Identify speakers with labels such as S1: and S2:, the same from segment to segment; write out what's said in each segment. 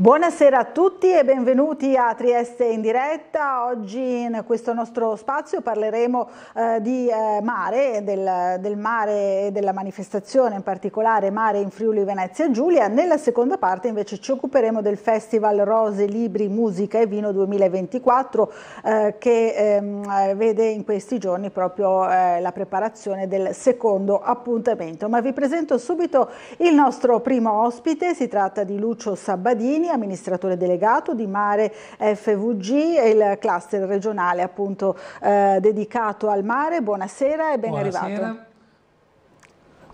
S1: Buonasera a tutti e benvenuti a Trieste in diretta. Oggi in questo nostro spazio parleremo eh, di eh, mare, del, del, mare e della manifestazione, in particolare mare in Friuli Venezia Giulia. Nella seconda parte invece ci occuperemo del Festival Rose, Libri, Musica e Vino 2024 eh, che ehm, eh, vede in questi giorni proprio eh, la preparazione del secondo appuntamento. Ma vi presento subito il nostro primo ospite, si tratta di Lucio Sabbadini amministratore delegato di Mare FVG, e il cluster regionale appunto eh, dedicato al mare. Buonasera e ben Buonasera. arrivato.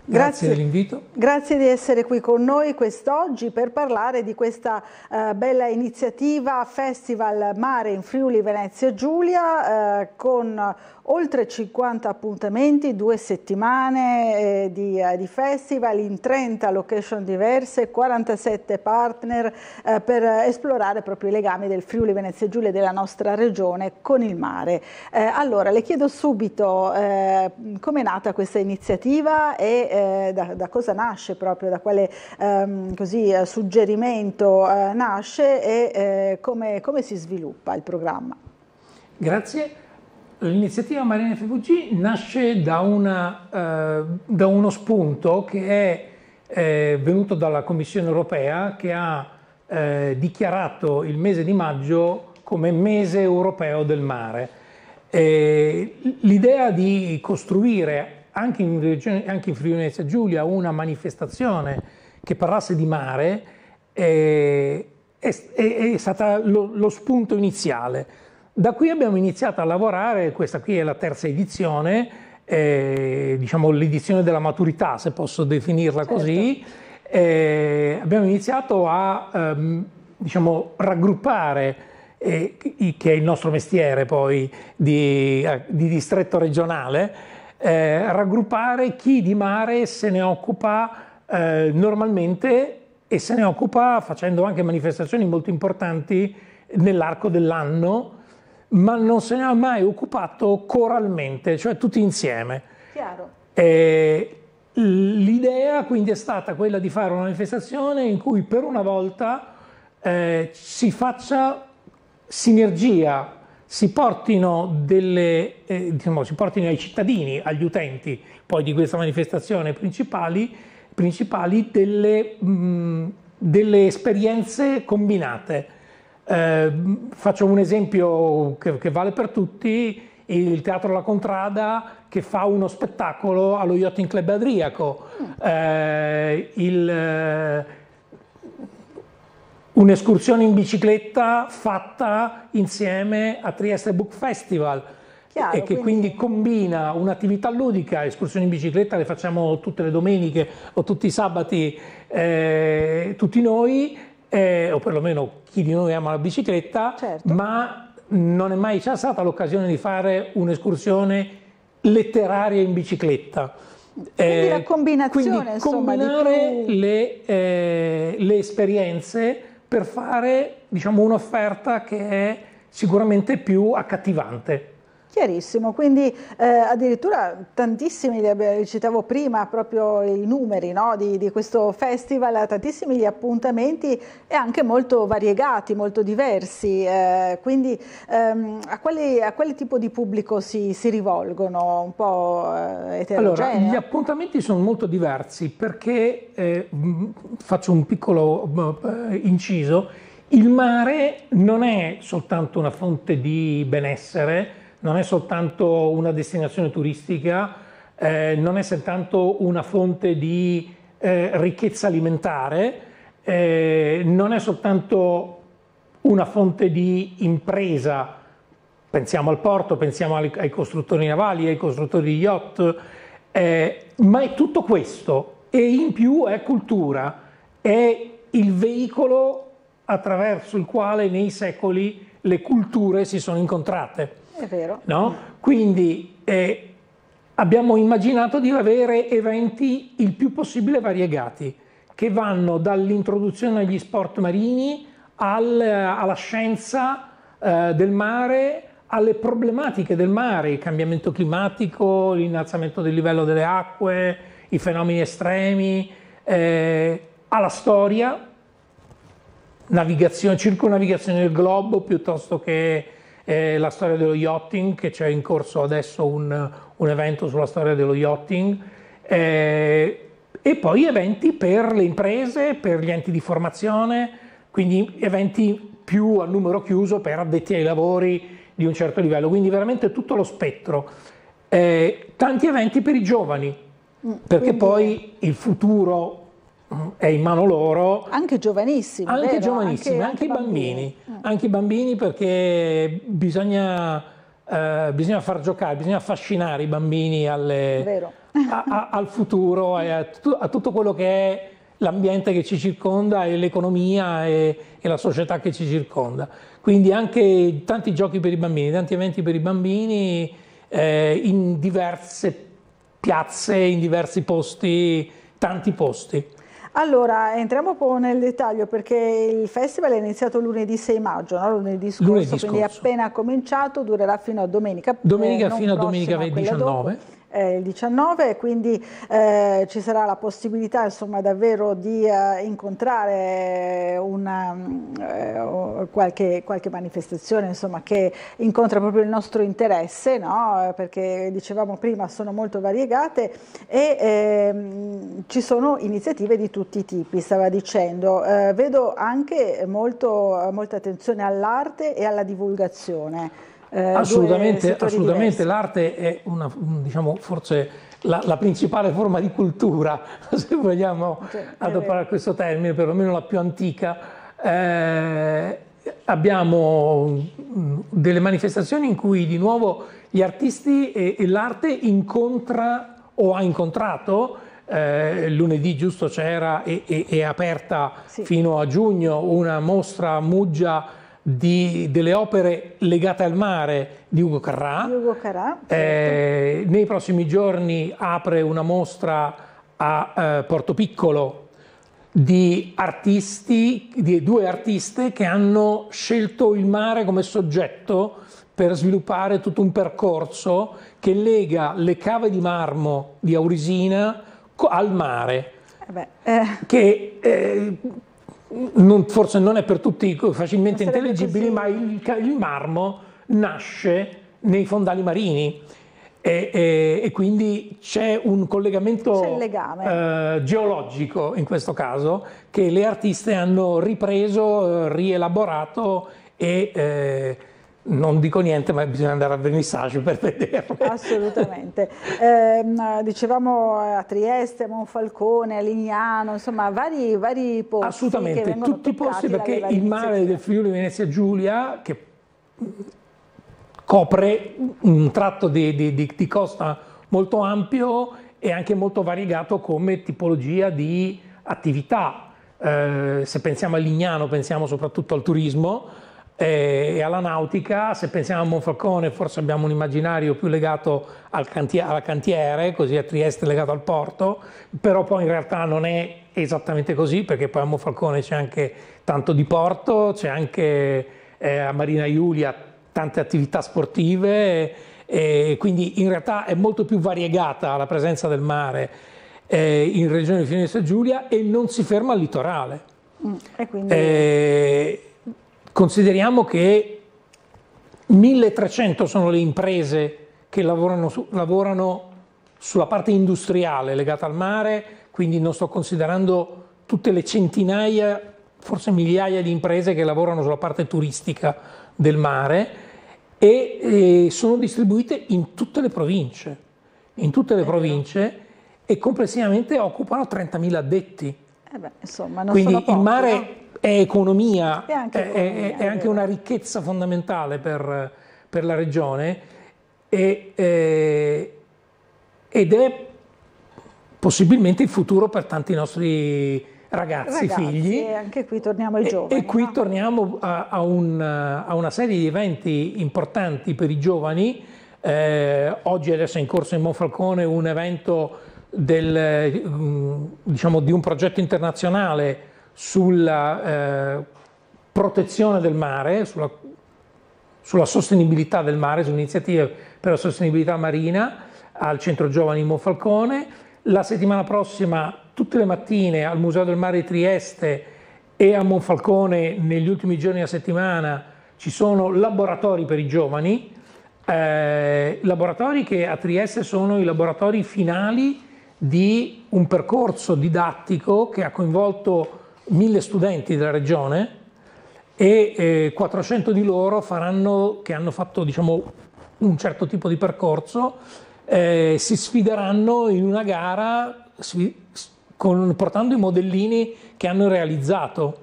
S2: Grazie, grazie dell'invito.
S1: Grazie di essere qui con noi quest'oggi per parlare di questa eh, bella iniziativa Festival Mare in Friuli Venezia Giulia eh, con oltre 50 appuntamenti, due settimane eh, di, eh, di, festival in 30 location diverse, 47 partner eh, per esplorare proprio i legami del Friuli Venezia Giulia e della nostra regione con il mare. allora le chiedo subito come è nata questa iniziativa e da, da, cosa nasce proprio, da quale ehm, così, suggerimento nasce e come, come si sviluppa il programma.
S2: Grazie. L'iniziativa Marina FVG nasce da, una, eh, da, uno spunto che è eh, venuto dalla Commissione europea che ha eh, dichiarato il mese di maggio come mese europeo del mare. l'idea di costruire anche in, regione, anche in Friuli Venezia Giulia una manifestazione che parlasse di mare eh, è, è, è, stata lo, lo spunto iniziale. Da qui abbiamo iniziato a lavorare, questa qui è la terza edizione, eh, diciamo l'edizione della maturità, se posso definirla certo. così. Eh, abbiamo iniziato a ehm, diciamo, raggruppare eh, che è il nostro mestiere poi di, eh, di distretto regionale, eh, raggruppare chi di mare se ne occupa eh, normalmente e se ne occupa facendo anche manifestazioni molto importanti nell'arco dell'anno ma non se ne ha mai occupato coralmente, cioè tutti insieme. l'idea quindi è stata quella di fare una manifestazione in cui per una volta eh, si faccia sinergia, si portino, delle, eh, diciamo, si portino ai cittadini, agli utenti poi di questa manifestazione principali, principali delle, mh, mm, delle esperienze combinate eh, faccio un esempio che, che, vale per tutti, il Teatro La Contrada che fa uno spettacolo allo Yachting Club Adriaco. Eh, il, eh, un'escursione in bicicletta fatta insieme a Trieste Book Festival Chiaro, e che quindi... quindi... combina un'attività ludica, escursioni in bicicletta le facciamo tutte le domeniche o tutti i sabati eh, tutti noi eh, o perlomeno chi di noi ama la bicicletta, certo. ma non è mai c'è stata l'occasione di fare un'escursione letteraria in bicicletta. Quindi eh, la
S1: combinazione, quindi insomma, combinare
S2: più... le, eh, le, esperienze per fare diciamo, un'offerta che è sicuramente più accattivante
S1: chiarissimo, quindi eh, addirittura tantissimi, li citavo prima proprio i numeri no, di, di, questo festival, tantissimi gli appuntamenti e anche molto variegati, molto diversi, eh, quindi ehm, a, quale, a, quale, tipo di pubblico si, si rivolgono? Un po' eh, eterogeneo? Allora,
S2: gli appuntamenti sono molto diversi perché, eh, faccio un piccolo eh, inciso, il mare non è soltanto una fonte di benessere, non è soltanto una destinazione turistica, eh, non è soltanto una fonte di eh, ricchezza alimentare, eh, non è soltanto una fonte di impresa, pensiamo al porto, pensiamo ai, ai costruttori navali, ai costruttori di yacht, eh, ma è tutto questo e in più è cultura, è il veicolo attraverso il quale nei secoli le culture si sono incontrate. È vero. No? Quindi eh, abbiamo immaginato di avere eventi il più possibile variegati, che vanno dall'introduzione agli sport marini al, eh, alla scienza eh, del mare, alle problematiche del mare, il cambiamento climatico, l'innalzamento del livello delle acque, i fenomeni estremi, eh, alla storia, navigazione, circonavigazione del globo piuttosto che eh, la storia dello yachting, che c'è in corso adesso un, un evento sulla storia dello yachting, eh, e poi eventi per le imprese, per gli enti di formazione, quindi eventi più a numero chiuso per addetti ai lavori di un certo livello, quindi veramente tutto lo spettro. Eh, tanti eventi per i giovani,
S1: mm, perché quindi... poi
S2: il futuro è in mano loro.
S1: Anche giovanissimi.
S2: Anche vero? giovanissimi, anche, anche, anche bambini. bambini. Ah. Anche i bambini perché bisogna, eh, bisogna, far giocare, bisogna affascinare i bambini alle, a, a, al futuro e a, a, tutto quello che è l'ambiente che ci circonda e l'economia e, e la società che ci circonda. Quindi anche tanti giochi per i bambini, tanti eventi per i bambini eh, in diverse piazze, in diversi posti, tanti posti.
S1: Allora, entriamo un po' nel dettaglio perché il festival è iniziato lunedì 6 maggio, no? lunedì scorso, lunedì quindi è appena cominciato, durerà fino a domenica. Domenica eh, fino a domenica domenica 19 eh, il 19 quindi eh, ci sarà la possibilità insomma davvero di eh, incontrare una, eh, qualche, qualche, manifestazione insomma che incontra proprio il nostro interesse no? perché dicevamo prima sono molto variegate e ehm, ci sono iniziative di tutti i tipi stava dicendo eh, vedo anche molto, molta attenzione all'arte e alla divulgazione eh, assolutamente, assolutamente.
S2: l'arte è una, diciamo, forse la, la, principale forma di cultura, se vogliamo cioè, adoperare questo termine, perlomeno la più antica. Eh, abbiamo mm, delle manifestazioni in cui di nuovo gli artisti e, e l'arte incontra o ha incontrato eh, lunedì giusto c'era e, è aperta sì. fino a giugno una mostra a Muggia di, delle opere legate al mare di Ugo Carrà.
S1: Ugo Carrà certo.
S2: eh, nei prossimi giorni apre una mostra a eh, Porto Piccolo di artisti, di due artiste che hanno scelto il mare come soggetto per sviluppare tutto un percorso che lega le cave di marmo di Aurisina al mare. Eh beh, eh. che eh, non, forse non è per tutti facilmente intelligibile, ma il, il, marmo nasce nei fondali marini e, e, e quindi c'è un collegamento c'è eh, geologico in questo caso che le artiste hanno ripreso, rielaborato e eh, non dico niente, ma bisogna andare al vernissage per vederlo.
S1: Assolutamente. Eh, dicevamo a Trieste, a Monfalcone, a Lignano, insomma, vari, vari posti. Assolutamente, tutti i posti perché il
S2: mare del Friuli Venezia Giulia, che mm, copre un tratto di, di, di, di costa molto ampio e anche molto variegato come tipologia di attività. Eh, se pensiamo a Lignano, pensiamo soprattutto al turismo eh, e alla nautica, se pensiamo a Monfalcone forse abbiamo un immaginario più legato al cantiere, alla cantiere, così a Trieste legato al porto, però poi in realtà non è esattamente così perché poi a Monfalcone c'è anche tanto di porto, c'è anche eh, a Marina Iulia tante attività sportive, e, e quindi in realtà è molto più variegata la presenza del mare eh, in regione di Firenze e Giulia e non si ferma al litorale. Mm, e quindi... Eh, Consideriamo che 1300 sono le imprese che lavorano, su, lavorano sulla parte industriale legata al mare, quindi non sto considerando tutte le centinaia, forse migliaia di imprese che lavorano sulla parte turistica del mare e, e sono distribuite in tutte le province, in tutte le province e complessivamente occupano 30.000 addetti.
S1: Eh beh, insomma, Quindi il mare
S2: è economia, è anche, economia, è, è, anche una ricchezza fondamentale per, per la regione e, eh, ed è possibilmente il futuro per tanti nostri ragazzi, ragazzi figli. E
S1: anche qui torniamo
S2: ai giovani. E, e qui no? torniamo a, a, un, a, una serie di eventi importanti per i giovani. Eh, oggi adesso è in corso in Monfalcone un evento del, mm, diciamo, di un progetto internazionale sulla eh, protezione del mare, sulla, sulla, sostenibilità del mare, su iniziative per la sostenibilità marina al Centro Giovani Monfalcone. La settimana prossima, tutte le mattine, al Museo del Mare di Trieste e a Monfalcone, negli ultimi giorni della settimana, ci sono laboratori per i giovani, eh, laboratori che a Trieste sono i laboratori finali di un percorso didattico che ha coinvolto 1000 studenti della regione e eh, 400 di loro faranno, che hanno fatto diciamo, un certo tipo di percorso eh, si sfideranno in una gara con, portando i modellini che hanno realizzato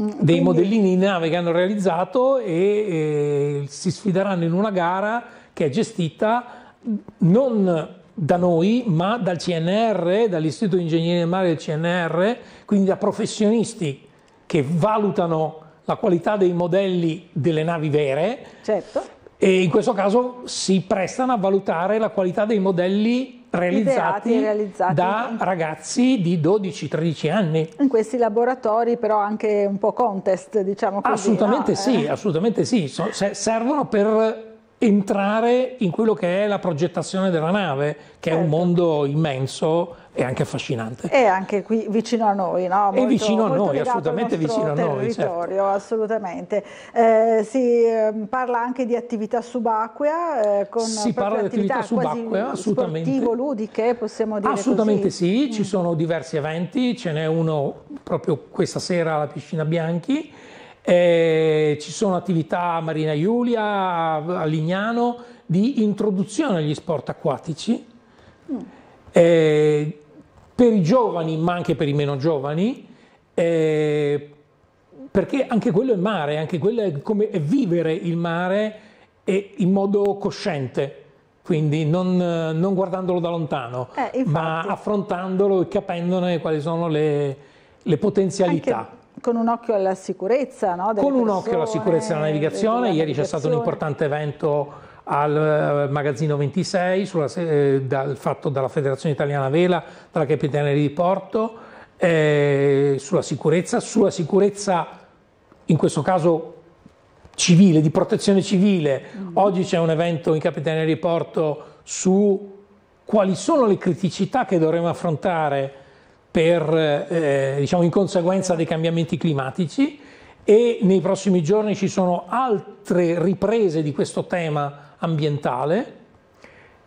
S2: mm, dei modellini in nave che hanno realizzato e eh, si sfideranno in una gara che è gestita non da noi, ma dal CNR, dall'Istituto di Ingegneria del Mare del CNR, quindi da professionisti che valutano la qualità dei modelli delle navi vere. Certo. E in questo caso si prestano a valutare la qualità dei modelli realizzati, realizzati da ragazzi di 12-13 anni.
S1: In questi laboratori però anche un po' contest, diciamo così. Assolutamente no? sì, eh.
S2: assolutamente sì. servono per entrare in quello che è la progettazione della nave, che certo. è un certo. mondo immenso e anche affascinante.
S1: E anche qui vicino a noi, no? Molto, e vicino a noi, assolutamente vicino a noi. Certo. assolutamente. Eh, si eh, parla anche di attività subacquea, eh, con si parla di attività, attività subacquea, sportivo-ludiche, possiamo dire Assolutamente
S2: così. sì, mm. ci sono diversi eventi, ce n'è uno proprio questa sera alla Piscina Bianchi, eh, ci sono attività a Marina Giulia, a Lignano, di introduzione agli sport acquatici. Mm. Eh, per i giovani, ma anche per i meno giovani, eh, perché anche quello è mare, anche quello è come è vivere il mare in modo cosciente, quindi non, non guardandolo da lontano, eh, ma affrontandolo e capendone quali sono le, le potenzialità. Anche
S1: con un occhio alla sicurezza. No? con persone, un occhio alla
S2: sicurezza della navigazione, ieri c'è stato un importante evento al eh, magazzino 26 sulla, eh, dal, fatto dalla Federazione Italiana Vela, dalla Capitaneria di Porto, eh, sulla sicurezza, sulla sicurezza in questo caso civile, di protezione civile. Mm. Oggi c'è un evento in Capitaneria di Porto su quali sono le criticità che dovremo affrontare per, eh, diciamo in conseguenza dei cambiamenti climatici e nei prossimi giorni ci sono altre riprese di questo tema ambientale.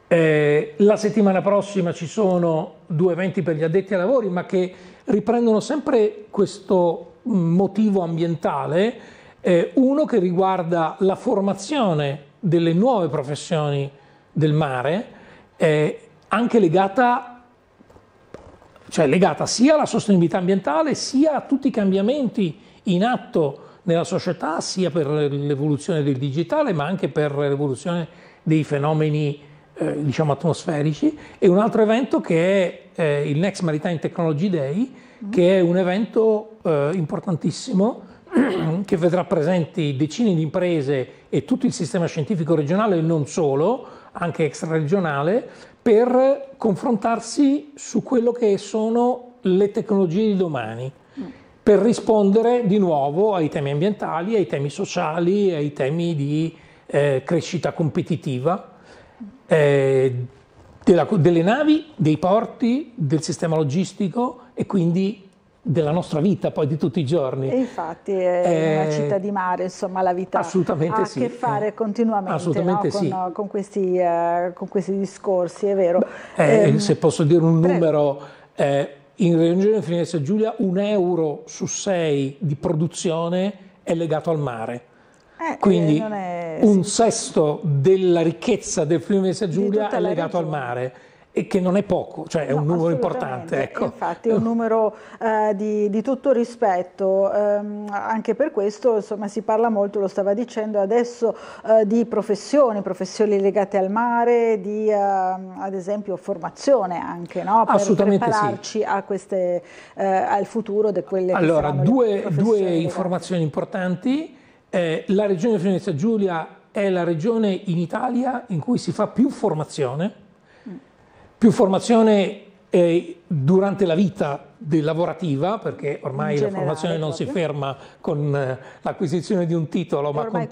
S2: Eh, la settimana prossima ci sono due eventi per gli addetti ai lavori, ma che riprendono sempre questo mm, motivo ambientale, eh, uno che riguarda la formazione delle nuove professioni del mare, eh, anche legata cioè legata sia alla sostenibilità ambientale sia a tutti i cambiamenti in atto nella società, sia per l'evoluzione del digitale ma anche per l'evoluzione dei fenomeni eh, diciamo atmosferici e un altro evento che è eh, il Next Maritime Technology Day che è un evento eh, importantissimo che vedrà presenti decine di imprese e tutto il sistema scientifico regionale e non solo, anche extraregionale, per confrontarsi su quello che sono le tecnologie di domani, per rispondere di nuovo ai temi ambientali, ai temi sociali, ai temi di eh, crescita competitiva eh, della, delle navi, dei porti, del sistema logistico e quindi della nostra vita poi di tutti i giorni. E
S1: infatti è eh, una eh, città di mare, insomma la vita ha a sì. che eh. fare continuamente no? con, sì. con, questi, eh, con, questi, discorsi, è vero. Beh, eh, ehm, se
S2: posso dire un prego. numero, eh, in Regione Friuli Giulia un euro su sei di produzione è legato al mare. Quindi è, un sì. sesto della ricchezza del Friuli Giulia è legato al mare e che non è poco, cioè è no, un numero importante. Ecco.
S1: Infatti è un numero eh, di, di, tutto rispetto, eh, anche per questo insomma, si parla molto, lo stava dicendo adesso, eh, di professioni, professioni legate al mare, di ehm, ad esempio formazione anche, no? per prepararci sì. a queste, eh, al futuro di quelle allora, che
S2: due, due informazioni importanti, eh, la regione di Venezia Giulia è la regione in Italia in cui si fa più formazione, più formazione eh, durante la vita lavorativa, perché ormai generale, la formazione non proprio. si ferma con eh, l'acquisizione di un titolo, ma continua,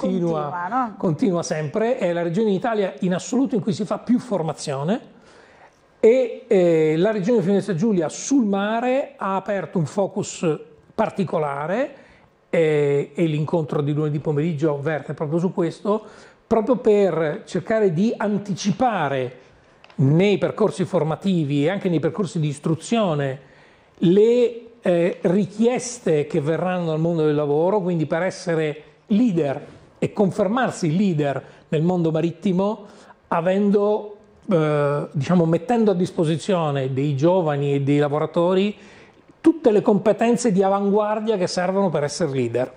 S2: continua, no? continua, sempre, è la regione d'Italia in assoluto in cui si fa più formazione e eh, la regione Firenze Giulia sul mare ha aperto un focus particolare e, eh, e l'incontro di lunedì pomeriggio verte proprio su questo, proprio per cercare di anticipare nei percorsi formativi e anche nei percorsi di istruzione le eh, richieste che verranno al mondo del lavoro, quindi per essere leader e confermarsi leader nel mondo marittimo, avendo, eh, diciamo, mettendo a disposizione dei giovani e dei lavoratori tutte le competenze di avanguardia che servono per essere leader.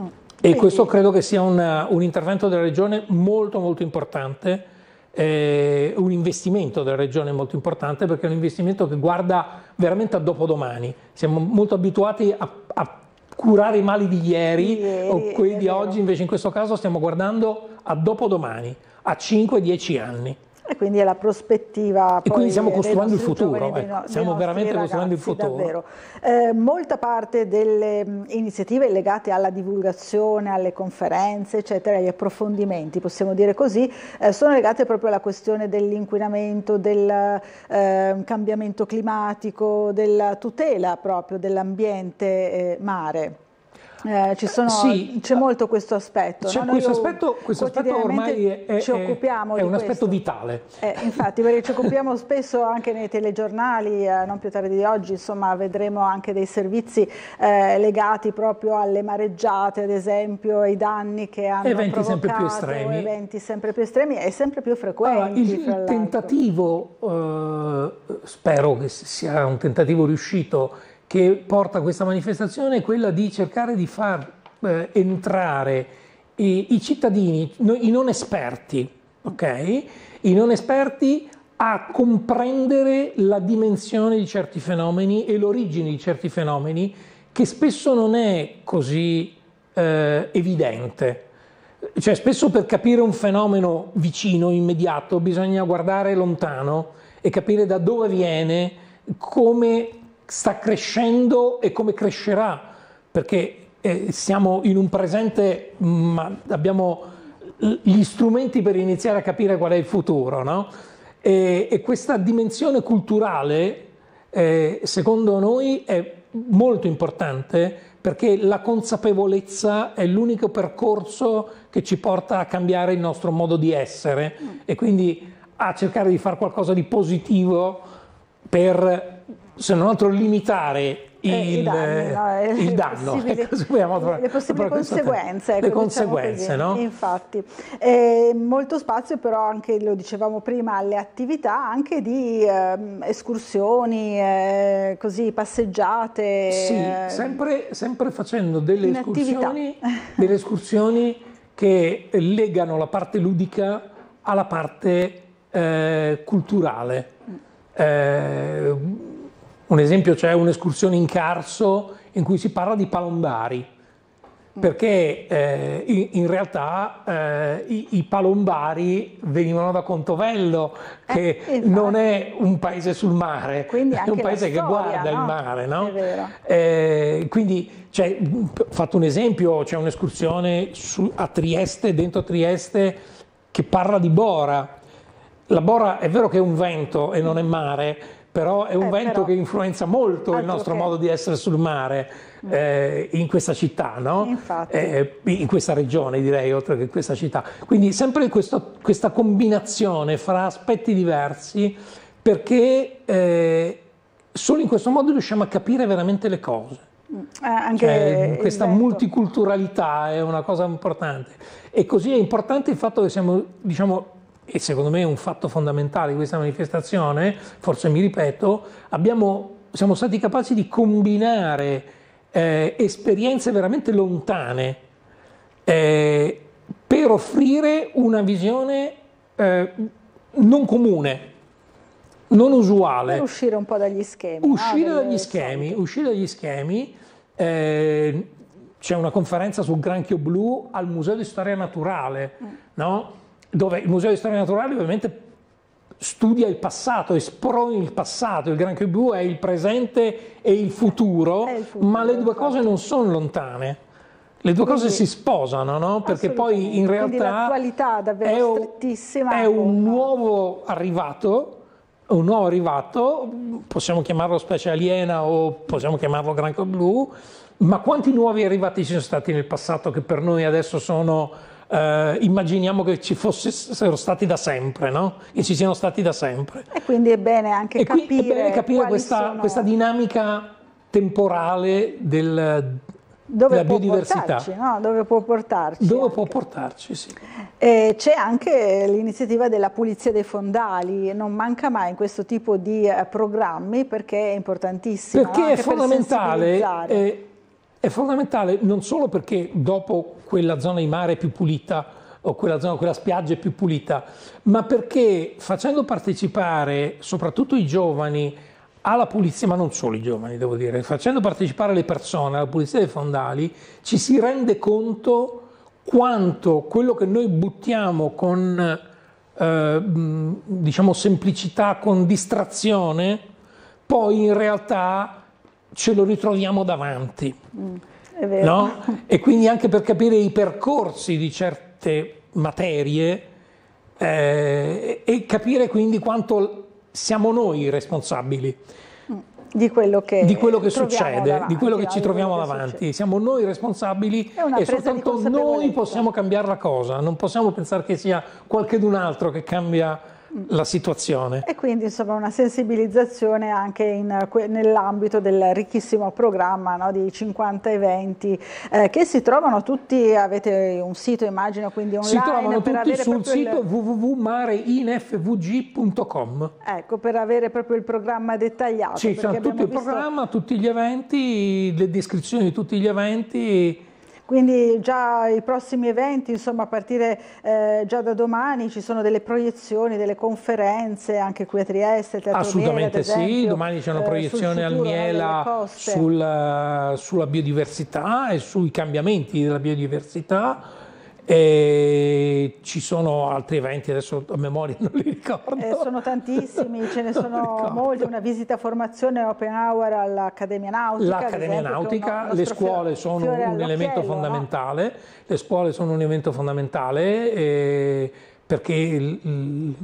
S2: Mm. E questo credo che sia una, un intervento della Regione molto molto importante eh, un investimento della regione molto importante perché è un investimento che guarda veramente a dopodomani. Siamo molto abituati a, a curare i mali di ieri, ieri o quelli di oggi, invece in questo caso stiamo guardando a dopodomani, a 5-10 anni.
S1: E quindi è la prospettiva. E quindi stiamo costruendo il futuro, ecco. no, stiamo veramente ragazzi, costruendo il futuro. Eh, molta parte delle mm, iniziative legate alla divulgazione, alle conferenze, eccetera, agli approfondimenti, possiamo dire così, eh, sono legate proprio alla questione dell'inquinamento, del eh, cambiamento climatico, della tutela proprio dell'ambiente eh, mare. Eh, sono, sì, c'è molto questo aspetto. Cioè, no? Questo, aspetto questo aspetto ormai è, è, occupiamo
S2: è, è un aspetto vitale.
S1: Eh, infatti, perché ci occupiamo spesso anche nei telegiornali, eh, non più tardi di oggi, insomma, vedremo anche dei servizi eh, legati proprio alle mareggiate, ad esempio, ai danni che hanno eventi sempre più estremi. eventi sempre più estremi e sempre più frequenti. Allora, ah, il, il
S2: tentativo, eh, spero che sia un tentativo riuscito, che porta questa manifestazione è quella di cercare di far eh, entrare i, i cittadini, i non esperti, okay? I non esperti a comprendere la dimensione di certi fenomeni e l'origine di certi fenomeni che spesso non è così eh, evidente. Cioè spesso per capire un fenomeno vicino, immediato, bisogna guardare lontano e capire da dove viene, come sta crescendo e come crescerà, perché eh, siamo in un presente, ma abbiamo gli strumenti per iniziare a capire qual è il futuro, no? e, e, questa dimensione culturale, eh, secondo noi, è molto importante perché la consapevolezza è l'unico percorso che ci porta a cambiare il nostro modo di essere mm. e quindi a cercare di fare qualcosa di positivo per se non altro limitare eh, il, eh, danni, no, eh, il danno, ecco, possibili, ecco, le
S1: possibili conseguenze. Ecco, diciamo le conseguenze, così, no? Infatti. Eh, molto spazio però anche, lo dicevamo prima, alle attività anche di ehm, eh, escursioni, così, passeggiate. Sì, ehm,
S2: sempre, sempre facendo delle escursioni, delle escursioni, che legano la parte ludica alla parte eh, culturale. Mm. Un esempio c'è un'escursione in Carso in cui si parla di palombari, perché eh, in, in, realtà eh, i, i, palombari venivano da Contovello, eh, che eh, non è un paese sul mare, è un paese storia, che guarda no? il mare. No? Eh, quindi cioè, fatto un esempio, c'è un'escursione su, a Trieste, dentro Trieste, che parla di Bora. La Bora è vero che è un vento e non è mare, però è un eh, vento però, che influenza molto il nostro che... modo di essere sul mare mm. eh, in questa città, no? Eh, eh, in questa regione direi, oltre che in questa città. Quindi sempre questo, questa combinazione fra aspetti diversi perché eh, solo in questo modo riusciamo a capire veramente le cose. Mm. Eh, anche Cioè, questa multiculturalità è una cosa importante e così è importante il fatto che siamo diciamo, e secondo me è un fatto fondamentale di questa manifestazione, forse mi ripeto, abbiamo, siamo stati capaci di combinare eh, esperienze veramente lontane eh, per offrire una visione eh, non comune, non usuale. Per
S1: uscire un po' dagli schemi. Uscire ah, dagli
S2: schemi, soldi. uscire dagli schemi. Eh, c'è una conferenza sul granchio blu al Museo di Storia Naturale, mm. no? dove il Museo di Storia Naturale ovviamente studia il passato, esprone il passato, il granchio blu è il presente e il futuro, il futuro ma le due cose non sono lontane. Le due Quindi, cose si sposano, no? Perché poi in realtà è un, è un nuovo arrivato un nuovo arrivato, possiamo chiamarlo specie aliena o possiamo chiamarlo granco blu, ma quanti nuovi arrivati ci sono stati nel passato che per noi adesso sono eh, immaginiamo che ci fossero stati da sempre, no? che ci siano stati da sempre. E quindi è bene anche e capire, è bene capire questa, sono... questa, dinamica temporale del, della biodiversità.
S1: no? Dove può portarci. Dove anche. può portarci, sì. Eh, c'è anche l'iniziativa della pulizia dei fondali, non manca mai in questo tipo di eh, programmi perché
S2: è importantissimo. Perché è fondamentale, eh, è fondamentale non solo perché dopo quella zona di mare più pulita o quella zona, quella spiaggia è più pulita, ma perché facendo partecipare soprattutto i giovani alla pulizia, ma non solo i giovani devo dire, facendo partecipare le persone alla pulizia dei fondali, ci si rende conto quanto quello che noi buttiamo con eh, diciamo semplicità, con distrazione, poi in realtà ce lo ritroviamo davanti. Mm.
S1: No?
S2: E quindi anche per capire i percorsi di certe materie eh, e capire quindi quanto siamo noi responsabili
S1: mm. di quello che, di quello che succede, davanti, di
S2: quello che ci troviamo davanti. Succede. Siamo noi responsabili e soltanto noi possiamo cambiare la cosa, non possiamo pensare che sia qualcun altro che cambia la situazione.
S1: E quindi insomma una sensibilizzazione anche nell'ambito del ricchissimo programma no, di 50 eventi eh, che si trovano tutti, avete un sito immagino quindi online. Si trovano tutti sul sito
S2: www.mareinfvg.com. Ecco, per avere proprio il programma dettagliato. Sì, c'è tutto il visto... programma, tutti gli eventi, le descrizioni di tutti gli eventi
S1: quindi già i prossimi eventi, insomma a partire eh, già da domani ci sono delle proiezioni, delle conferenze anche qui a Trieste, Teatro Assolutamente Miele, esempio, sì, domani c'è una eh, proiezione eh, al Miela
S2: sul, sulla biodiversità e sui cambiamenti della biodiversità e ci sono altri eventi, adesso a memoria non li
S1: ricordo. Eh, sono tantissimi, ce ne sono molti, una visita formazione open hour all'Accademia Nautica. L'Accademia Nautica, uno, le scuole sono un elemento fondamentale,
S2: no? le scuole sono un elemento fondamentale eh, perché il, il,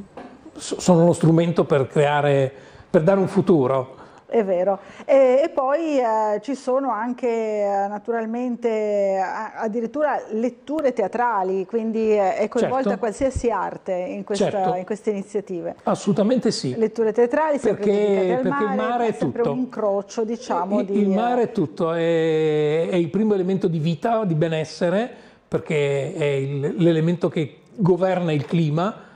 S2: sono uno strumento per creare, per dare un futuro
S1: è vero. E, e poi eh, ci sono anche eh, naturalmente a, addirittura letture teatrali, quindi eh, è coinvolta certo. qualsiasi arte in, questa, certo. in, queste iniziative.
S2: Assolutamente sì. Letture teatrali, perché, perché mare, il mare è sempre tutto. un incrocio, diciamo. Il, di, il eh, mare è tutto, è, è il primo elemento di vita, di benessere, perché è l'elemento che governa il clima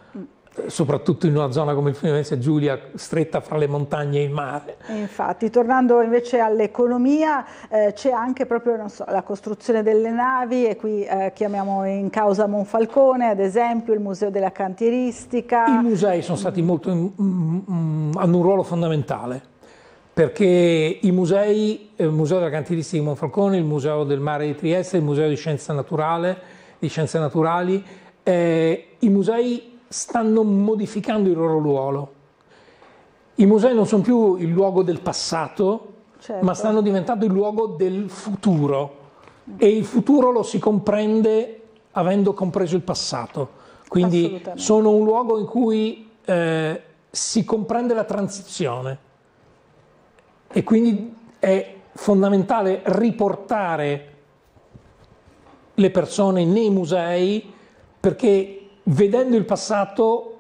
S2: soprattutto in una zona come il Friuli Giulia, stretta fra le montagne e il mare.
S1: Infatti, tornando invece all'economia, eh, c'è anche proprio so, la costruzione delle navi e qui eh, chiamiamo in causa Monfalcone, ad esempio, il Museo della Cantieristica.
S2: I musei sono stati molto, mm, mm, hanno un ruolo fondamentale, perché i musei, eh, il Museo della Cantieristica di Monfalcone, il Museo del Mare di Trieste, il Museo di Scienze, Naturale, di Scienze Naturali, eh, i musei stanno modificando il loro ruolo. I musei non sono più il luogo del passato, certo. ma stanno diventando il luogo del futuro e il futuro lo si comprende avendo compreso il passato. Quindi sono un luogo in cui eh, si comprende la transizione e quindi è fondamentale riportare le persone nei musei perché vedendo il passato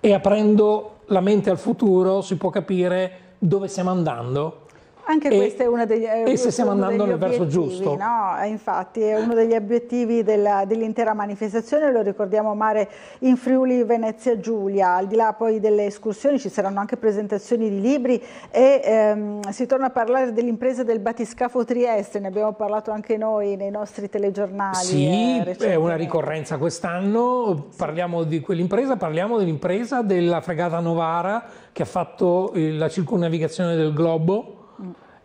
S2: e aprendo la mente al futuro si può capire dove stiamo andando
S1: anche e, questo è uno degli obiettivi. E se stiamo andando nel verso giusto. No, eh, infatti è uno degli obiettivi dell'intera dell manifestazione, lo ricordiamo Mare in Friuli Venezia Giulia, al di là poi delle escursioni ci saranno anche presentazioni di libri e ehm, si torna a parlare dell'impresa del batiscafo Trieste, ne abbiamo parlato anche noi nei nostri telegiornali. Sì, eh, è una
S2: ricorrenza quest'anno, parliamo di quell'impresa, parliamo dell'impresa della fregata Novara che ha fatto eh, la circunnavigazione del globo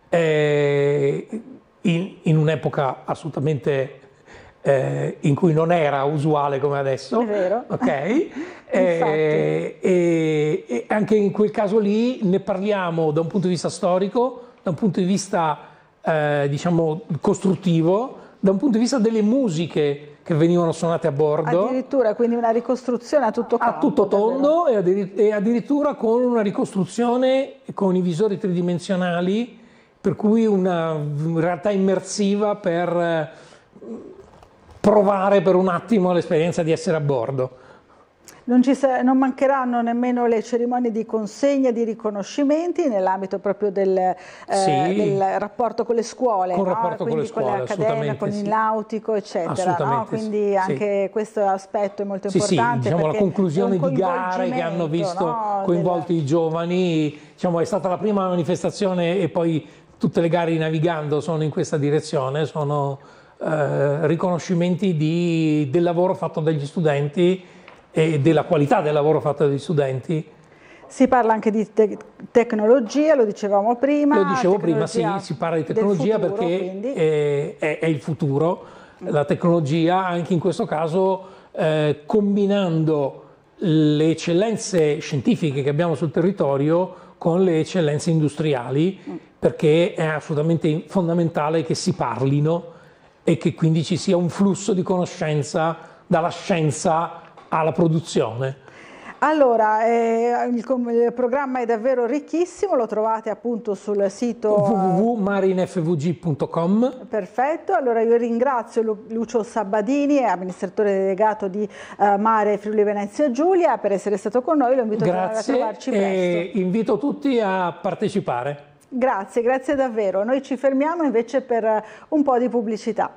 S2: eh, in, in un'epoca assolutamente eh, in cui non era usuale come adesso, È vero. ok? e, eh, e, e, anche in quel caso lì ne parliamo da un punto di vista storico, da un punto di vista eh, diciamo costruttivo, da un punto di vista delle musiche che venivano suonate a bordo.
S1: Addirittura, quindi una ricostruzione a tutto campo. A
S2: tutto tondo e addirittura con una ricostruzione con i visori tridimensionali per cui una realtà immersiva per eh, provare per un attimo l'esperienza di essere a bordo.
S1: Non, non, mancheranno nemmeno le cerimonie di consegna di riconoscimenti nell'ambito proprio del, eh, sì. del, rapporto con le scuole, con, no? Quindi con, le scuole, con l'accademia, con sì. il nautico, eccetera. No? Quindi sì. anche questo aspetto è molto importante. Sì, diciamo la conclusione di gare che hanno visto no?
S2: coinvolti della... i giovani, diciamo, è stata la prima manifestazione e poi tutte le gare di navigando sono in questa direzione, sono eh, riconoscimenti di, del lavoro fatto dagli studenti e della qualità del lavoro fatto dagli studenti.
S1: Si parla anche di te tecnologia, lo dicevamo prima. Lo dicevo prima, sì, si parla
S2: di tecnologia futuro, perché è, è, è, il futuro. La tecnologia, anche in questo caso, eh, combinando le eccellenze scientifiche che abbiamo sul territorio con le eccellenze industriali mm perché è assolutamente fondamentale che si parlino e che quindi ci sia un flusso di conoscenza dalla scienza alla produzione.
S1: Allora, eh, il, il, programma è davvero ricchissimo, lo trovate appunto
S2: sul sito www.marinfvg.com.
S1: Perfetto, allora io ringrazio Lu Lucio Sabadini, amministratore delegato di eh, Mare Friuli Venezia Giulia, per essere stato con noi, lo invito Grazie a trovarci
S2: presto. Grazie e invito tutti a partecipare.
S1: Grazie, grazie davvero. Noi ci fermiamo invece per eh, un po' di pubblicità.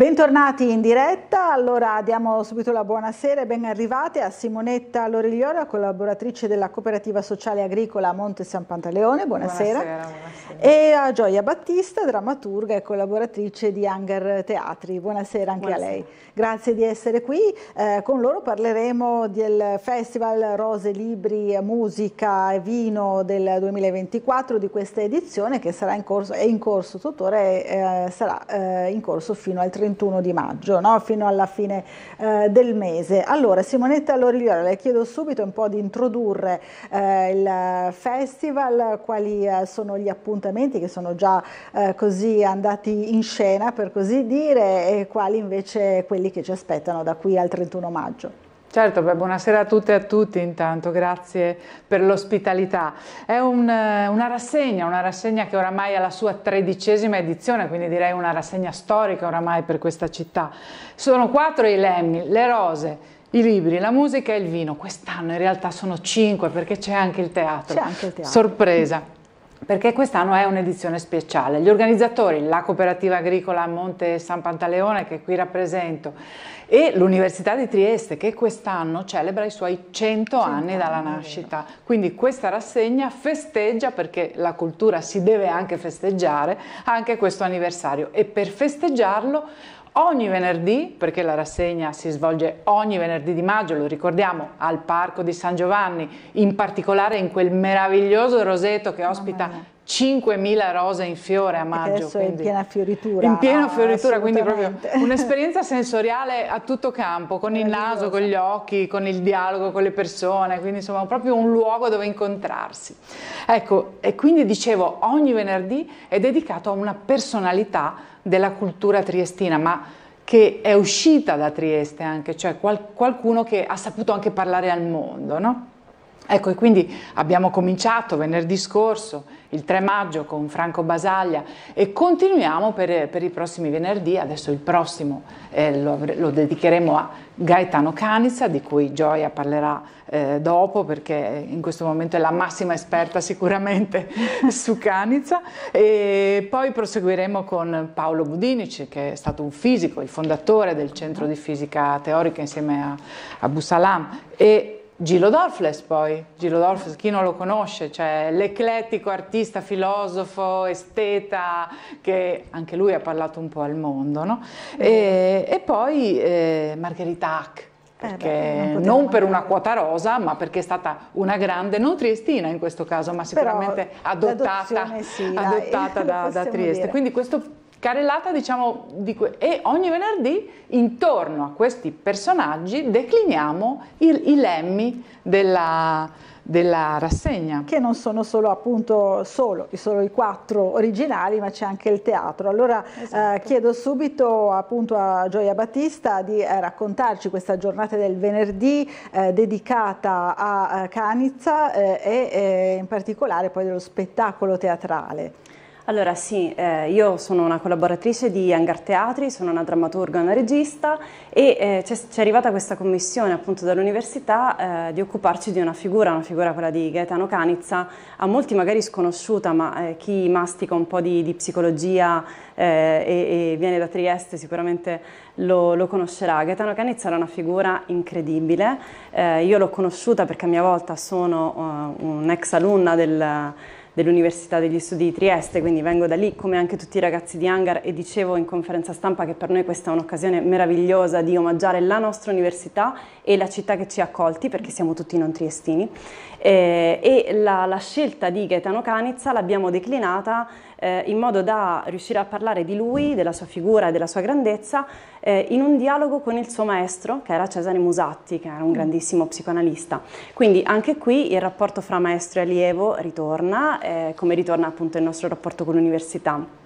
S1: Bentornati in diretta, allora diamo subito la buonasera e ben arrivate a Simonetta Lorigliora, collaboratrice della Cooperativa Sociale Agricola Monte San Pantaleone, buonasera, buonasera, buonasera. e a Gioia Battista, drammaturga e collaboratrice di Hangar Teatri, buonasera anche buonasera. a lei. Grazie di essere qui, eh, con loro parleremo del Festival Rose, Libri, Musica e Vino del 2024, di questa edizione che sarà in corso, è in corso tuttora e eh, sarà eh, in corso fino al 30 31 di maggio, no? fino alla fine eh, del mese. Allora Simonetta Lorigliola, le chiedo subito un po' di introdurre eh, il festival, quali eh, sono gli appuntamenti che sono già eh, così andati in scena per così dire e quali invece quelli che ci aspettano da qui al 31 maggio.
S3: Certo, beh, buonasera a tutte e a tutti intanto, grazie per l'ospitalità. È un, eh, una rassegna, una rassegna che oramai ha la sua tredicesima edizione, quindi direi una rassegna storica oramai per questa città. Sono quattro i lemmi, le rose, i libri, la musica e il vino. Quest'anno in realtà sono cinque perché c'è anche il teatro. C'è anche il teatro. Sorpresa perché quest'anno è un'edizione speciale. Gli organizzatori, la cooperativa agricola Monte San Pantaleone che qui rappresento e l'Università di Trieste che quest'anno celebra i suoi 100, anni dalla nascita. Quindi questa rassegna festeggia, perché la cultura si deve anche festeggiare, anche questo anniversario e per festeggiarlo ogni venerdì, perché la rassegna si svolge ogni venerdì di maggio, lo ricordiamo, al Parco di San Giovanni, in particolare in quel meraviglioso roseto che ospita 5.000 rose in fiore a maggio. Adesso quindi, in piena
S1: fioritura. In piena ah, fioritura, quindi proprio
S3: un'esperienza sensoriale a tutto campo, con il naso, con gli occhi, con il dialogo con le persone, quindi insomma proprio un luogo dove incontrarsi. Ecco, e quindi dicevo, ogni venerdì è dedicato a una personalità della cultura triestina, ma che è uscita da Trieste anche, cioè qual- qualcuno che ha saputo anche parlare al mondo, no? Ecco, e quindi abbiamo cominciato venerdì scorso il 3 maggio con Franco Basaglia e continuiamo per, per i prossimi venerdì, adesso il prossimo eh, lo, lo, dedicheremo a Gaetano Canizza di cui Gioia parlerà eh, dopo perché in questo momento è la massima esperta sicuramente su Canizza e poi proseguiremo con Paolo Budinici che è stato un fisico, il fondatore del centro di fisica teorica insieme a Abu Salam e Gilo Dorfles poi, Gilo Dorfles, chi non lo conosce, cioè l'eclettico artista, filosofo, esteta, che anche lui ha parlato un po' al mondo, no? E, e poi eh, Margherita Hack, eh, perché, eh beh, non, non per una quota rosa, ma perché è stata una grande, non triestina in questo caso, ma sicuramente adottata, sì, adottata dai, da, da Trieste. Dire. Quindi questo carrellata diciamo di que- e ogni venerdì intorno a questi personaggi decliniamo il, i lemmi della, della
S1: rassegna. Che non sono solo appunto solo, solo i quattro originali, ma c'è anche il teatro. Allora esatto. eh, chiedo subito appunto a Gioia Battista di eh, raccontarci questa giornata del venerdì eh, dedicata a, a eh, Canizza eh, e eh, in particolare poi dello spettacolo teatrale.
S4: Allora sì, eh, io sono una collaboratrice di Hangar Teatri, sono una drammaturga una regista e eh, c'è arrivata questa commissione appunto dall'università eh, di occuparci di una figura, una figura quella di Gaetano Canizza, a molti magari sconosciuta ma eh, chi mastica un po' di, di psicologia eh, e, e, viene da Trieste sicuramente lo, lo, conoscerà. Gaetano Canizza era una figura incredibile, eh, io l'ho conosciuta perché a mia volta sono uh, un'ex alunna del dell'Università degli Studi di Trieste, quindi vengo da lì come anche tutti i ragazzi di Hangar e dicevo in conferenza stampa che per noi questa è un'occasione meravigliosa di omaggiare la nostra università e la città che ci ha accolti perché siamo tutti non triestini eh, e la, la, scelta di Gaetano Canizza l'abbiamo declinata eh, in modo da riuscire a parlare di lui, della sua figura e della sua grandezza eh, in un dialogo con il suo maestro che era Cesare Musatti, che era un mm. grandissimo psicoanalista. Quindi anche qui il rapporto fra maestro e allievo ritorna, eh, come ritorna appunto il nostro rapporto con l'università.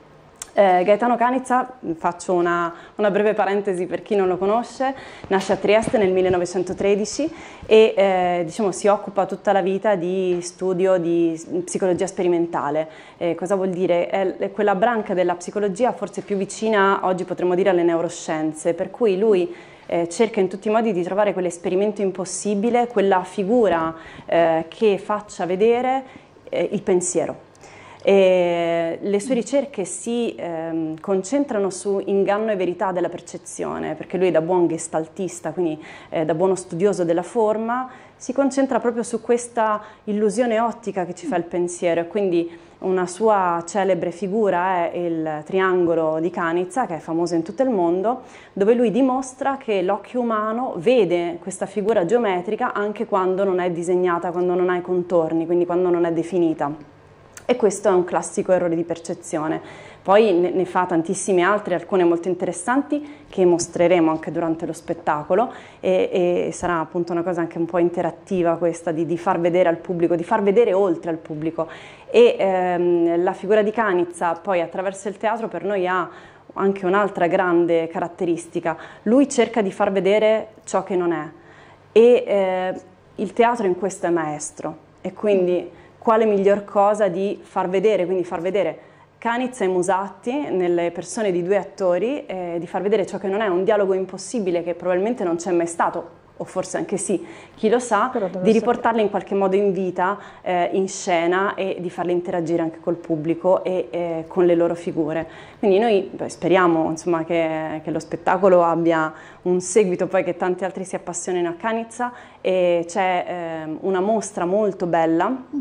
S4: Eh, Gaetano Canizza, faccio una, una, breve parentesi per chi non lo conosce, nasce a Trieste nel 1913 e eh, diciamo, si occupa tutta la vita di studio di psicologia sperimentale. Eh, cosa vuol dire? È quella branca della psicologia forse più vicina, oggi potremmo dire, alle neuroscienze, per cui lui eh, cerca in tutti i modi di trovare quell'esperimento impossibile, quella figura eh, che faccia vedere eh, il pensiero e le sue ricerche si ehm, concentrano su inganno e verità della percezione, perché lui è da buon gestaltista, quindi eh, da buono studioso della forma, si concentra proprio su questa illusione ottica che ci fa il pensiero e quindi una sua celebre figura è il triangolo di Canizza, che è famoso in tutto il mondo, dove lui dimostra che l'occhio umano vede questa figura geometrica anche quando non è disegnata, quando non ha i contorni, quindi quando non è definita. E questo è un classico errore di percezione. Poi ne, fa tantissime altre, alcune molto interessanti, che mostreremo anche durante lo spettacolo e, e sarà appunto una cosa anche un po' interattiva questa di, di, far vedere al pubblico, di far vedere oltre al pubblico. E ehm, la figura di Canizza poi attraverso il teatro per noi ha anche un'altra grande caratteristica. Lui cerca di far vedere ciò che non è e eh, il teatro in questo è maestro e quindi quale miglior cosa di far vedere, quindi far vedere Canizza e Musatti nelle persone di due attori, eh, di far vedere ciò che non è un dialogo impossibile che probabilmente non c'è mai stato, o forse anche sì, chi lo sa, di riportarle in qualche modo in vita, eh, in scena e di farle interagire anche col pubblico e eh, con le loro figure. Quindi noi beh, speriamo insomma, che, che, lo spettacolo abbia un seguito, poi che tanti altri si appassionino a Canizza e c'è eh, una mostra molto bella. Mm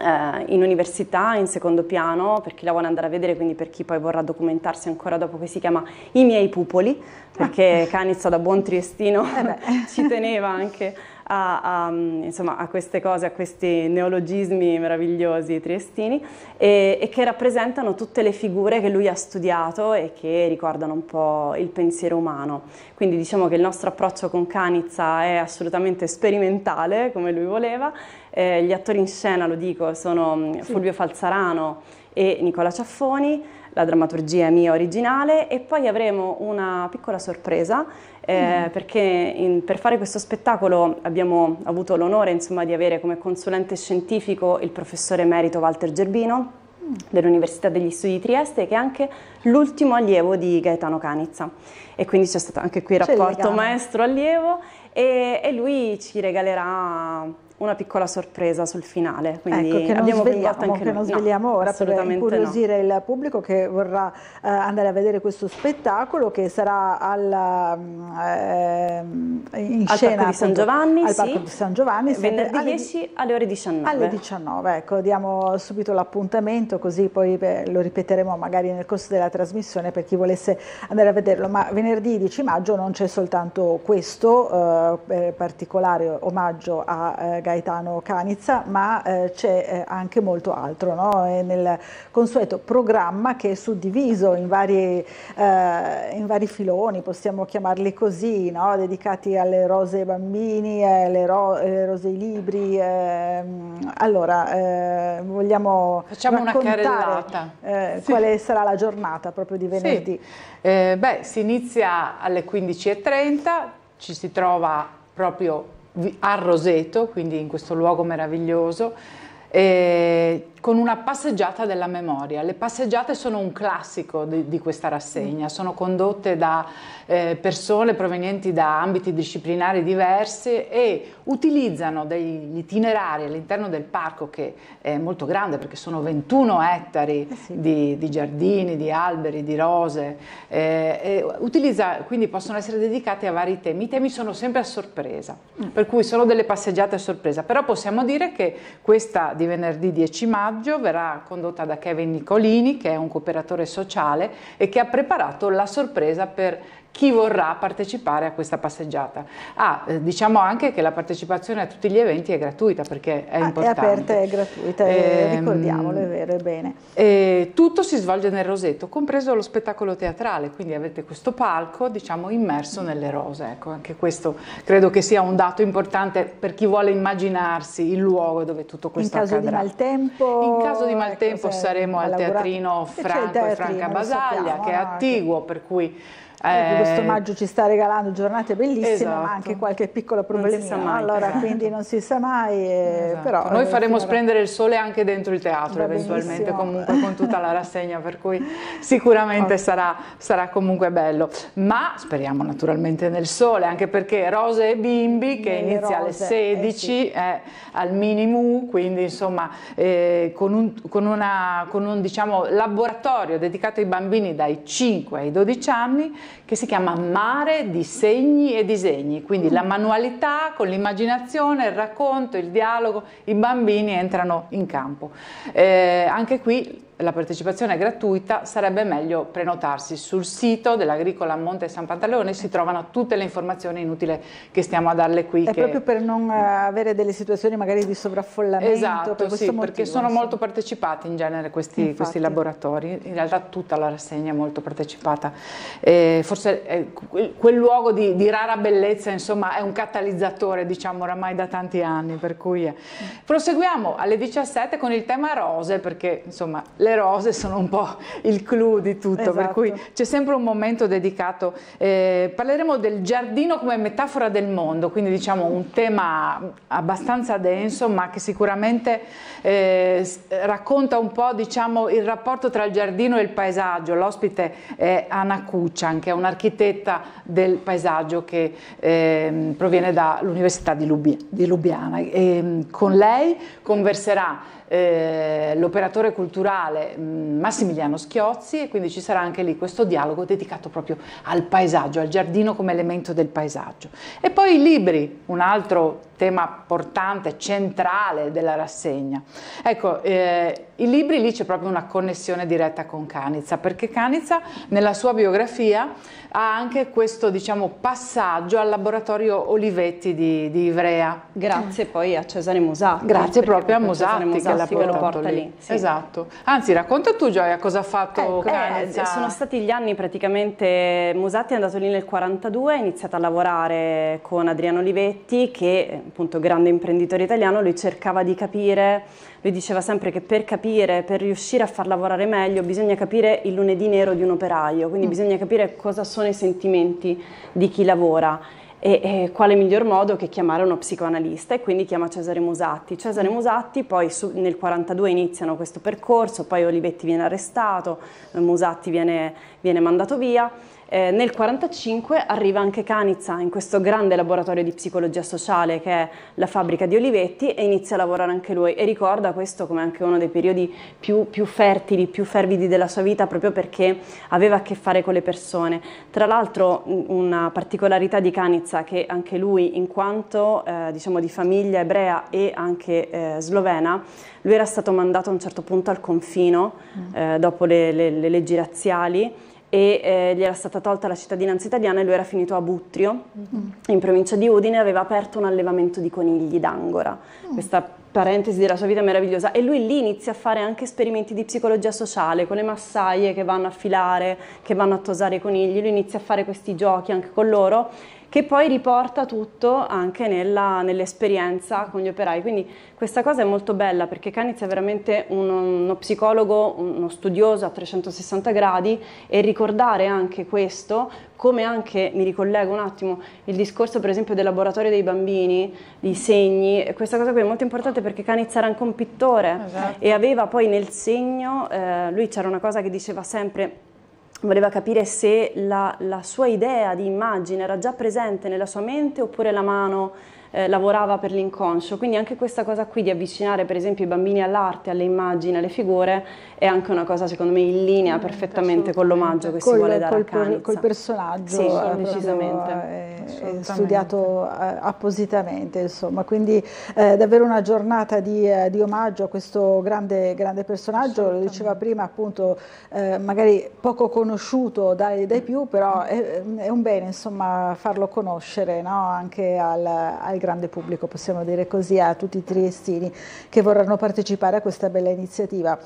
S4: eh, in università, in secondo piano, per chi la vuole andare a vedere, quindi per chi poi vorrà documentarsi ancora dopo, che si chiama I miei pupoli, ah. perché ah. Canizza da buon triestino eh ci teneva anche a, a, mm, insomma, a queste cose, a questi neologismi meravigliosi triestini e, e che rappresentano tutte le figure che lui ha studiato e che ricordano un po' il pensiero umano. Quindi diciamo che il nostro approccio con Canizza è assolutamente sperimentale, come lui voleva. Eh, gli attori in scena, lo dico, sono mm, sì. Fulvio Falzarano e Nicola Ciaffoni la drammaturgia mia originale e poi avremo una piccola sorpresa eh, mm. perché in, per fare questo spettacolo abbiamo avuto l'onore insomma, di avere come consulente scientifico il professore emerito Walter Gerbino mm. dell'Università degli Studi di Trieste, che è anche l'ultimo allievo di Gaetano Canizza. E quindi c'è stato anche qui il rapporto maestro-allievo e, e, lui ci regalerà una piccola sorpresa sul finale. Quindi ecco, che non abbiamo svegliamo, anche che non svegliamo no, ora per incuriosire
S1: no. il pubblico che vorrà eh, andare a vedere questo spettacolo che sarà alla, mm, eh, in al scena Parco di San Giovanni, al Parco sì. di San Giovanni
S4: venerdì alle, 10 alle ore
S1: 19. Alle 19, ecco, diamo subito l'appuntamento così poi beh, lo ripeteremo magari nel corso della trasmissione per chi volesse andare a vederlo, ma venerdì 10 maggio non c'è soltanto questo eh, eh particolare omaggio a eh, Gaetano Canizza, ma eh, c'è eh, anche molto altro no? È nel consueto programma che è suddiviso in vari, eh, in vari filoni, possiamo chiamarli così, no? dedicati alle rose ai bambini, alle, ro alle eh, rose ai libri. Ehm, allora, eh, vogliamo Facciamo una carrellata. Sì. Quale sarà la giornata proprio di venerdì? Sì. beh, si inizia
S3: alle 15.30, ci si trova proprio a Roseto, quindi in questo luogo meraviglioso. E con una passeggiata della memoria. Le passeggiate sono un classico di, di questa rassegna, mm. sono condotte da eh, persone provenienti da ambiti disciplinari diversi e utilizzano degli itinerari all'interno del parco che è molto grande perché sono 21 ettari eh sì. di, di, giardini, di alberi, di rose, eh, utilizza, quindi possono essere dedicati a vari temi. I temi sono sempre a sorpresa, mm. per cui sono delle passeggiate a sorpresa, però possiamo dire che questa di venerdì 10 maggio maggio verrà condotta da Kevin Nicolini che è un cooperatore sociale e che ha preparato la sorpresa per chi vorrà partecipare a questa passeggiata. Ah, eh, diciamo anche che la partecipazione a tutti gli eventi è gratuita perché è ah, importante. È aperta e
S1: è gratuita, eh, ehm, ricordiamolo, è vero, è bene.
S3: Eh, tutto si svolge nel rosetto, compreso lo spettacolo teatrale, quindi avete questo palco diciamo immerso nelle rose, ecco, anche questo credo che sia un dato importante per chi vuole immaginarsi il luogo dove tutto questo accadrà. In caso accadrà.
S1: di maltempo? In caso di maltempo ecco, saremo al teatrino Franco e Franca Basaglia, che è attiguo,
S3: per cui eh, questo maggio
S1: ci sta regalando giornate bellissime, esatto. ma anche qualche piccolo problemino. Allora, esatto. quindi non si sa mai. Eh, esatto. però, Noi eh, faremo
S3: splendere il sole anche dentro il teatro, Va eventualmente, benissimo. comunque con tutta la rassegna, per cui sicuramente okay. sarà, sarà, comunque bello. Ma speriamo naturalmente nel sole, anche perché Rose e Bimbi, che Le inizia alle 16, eh, sì. è eh, al minimo, quindi insomma eh, con, un, con, una, con un diciamo, laboratorio dedicato ai bambini dai 5 ai 12 anni che si chiama Mare di segni e disegni, quindi la manualità con l'immaginazione, il racconto, il dialogo, i bambini entrano in campo. Eh, anche qui la partecipazione è gratuita, sarebbe meglio prenotarsi sul sito dell'Agricola Monte San Pantaleone, si trovano tutte le informazioni, inutile che stiamo a darle qui. È che... proprio
S1: per non eh, avere delle situazioni magari di sovraffollamento. Esatto, per sì, motivo, perché sono insomma.
S3: molto partecipati in genere questi, questi, laboratori, in realtà tutta la rassegna è molto partecipata. Eh, forse eh, quel luogo di, di, rara bellezza insomma, è un catalizzatore diciamo oramai da tanti anni, per cui è. proseguiamo alle 17 con il tema rose perché insomma le le rose sono un po' il clou di tutto, esatto. per cui esatto. c'è sempre un momento dedicato. Eh, parleremo del giardino come metafora del mondo, quindi diciamo un tema abbastanza denso, ma che sicuramente eh, racconta un po' diciamo, il rapporto tra il giardino e il paesaggio. L'ospite è Anna Cuccian, che è un'architetta del paesaggio che eh, proviene dall'Università di, Lubi di Lubiana. E, ehm, con lei converserà eh, l'operatore culturale mm, Massimiliano Schiozzi e quindi ci sarà anche lì questo dialogo dedicato proprio al paesaggio, al giardino come elemento del paesaggio. E poi i libri, un altro tema portante, centrale della rassegna. Ecco, eh, i libri lì c'è proprio una connessione diretta con Canizza, perché Canizza nella sua biografia ha anche questo diciamo, passaggio al laboratorio Olivetti di, di Ivrea. Grazie
S4: poi a Cesare Musatti. Grazie proprio a Musatti, Musatti, che, lo porta lì. lì. Sì. Esatto. Anzi, racconta tu Gioia cosa ha fatto ecco, eh, Canizza. Eh, sono stati gli anni praticamente, Musatti è andato lì nel 42, ha iniziato a lavorare con Adriano Olivetti che appunto grande imprenditore italiano, lui cercava di capire lui diceva sempre che per capire, per riuscire a far lavorare meglio, bisogna capire il lunedì nero di un operaio, quindi mm. bisogna capire cosa sono i sentimenti di chi lavora. E, e, quale miglior modo che chiamare uno psicoanalista e quindi chiama Cesare Musatti. Cesare mm. Musatti poi su, nel 42 iniziano questo percorso, poi Olivetti viene arrestato, Musatti viene, viene mandato via eh, nel 1945 arriva anche Canizza in questo grande laboratorio di psicologia sociale che è la fabbrica di Olivetti e inizia a lavorare anche lui e ricorda questo come anche uno dei periodi più, più fertili, più fervidi della sua vita proprio perché aveva a che fare con le persone. Tra l'altro una particolarità di Canizza che anche lui in quanto eh, diciamo di famiglia ebrea e anche eh, slovena, lui era stato mandato a un certo punto al confino mm. eh, dopo le, le, le leggi razziali e eh, gli era stata tolta la cittadinanza italiana e lui era finito a Buttrio, mm-hmm. in provincia di Udine, aveva aperto un allevamento di conigli d'Angora. Mm. Questa parentesi della sua vita meravigliosa e lui lì inizia a fare anche esperimenti di psicologia sociale con le massaie che vanno a filare, che vanno a tosare i conigli, lui inizia a fare questi giochi anche con loro che poi riporta tutto anche nella, nell'esperienza con gli operai. Quindi questa cosa è molto bella perché Canitz è veramente uno, uno psicologo, uno studioso a 360 gradi e ricordare anche questo come anche mi ricollego un attimo il discorso per esempio del laboratorio dei bambini, dei segni, questa cosa qui è molto importante perché Canizza era anche un pittore esatto. e aveva poi nel segno, eh, lui c'era una cosa che diceva sempre voleva capire se la, la sua idea di immagine era già presente nella sua mente oppure la mano eh, lavorava per l'inconscio, quindi anche questa cosa qui di avvicinare per esempio i bambini all'arte, alle immagini, alle figure è anche una cosa secondo me in linea mm, perfettamente con l'omaggio che col, si vuole dare al per, col
S1: personaggio sì, eh, decisamente. Eh, è, è studiato eh, appositamente insomma, quindi eh, davvero una giornata di, di, omaggio a questo grande, grande personaggio, lo diceva prima appunto eh, magari poco conosciuto dai, dai più, però è, è, un bene insomma farlo conoscere no? anche al, al grande pubblico, possiamo dire così, a tutti i triestini che vorranno partecipare a questa bella iniziativa.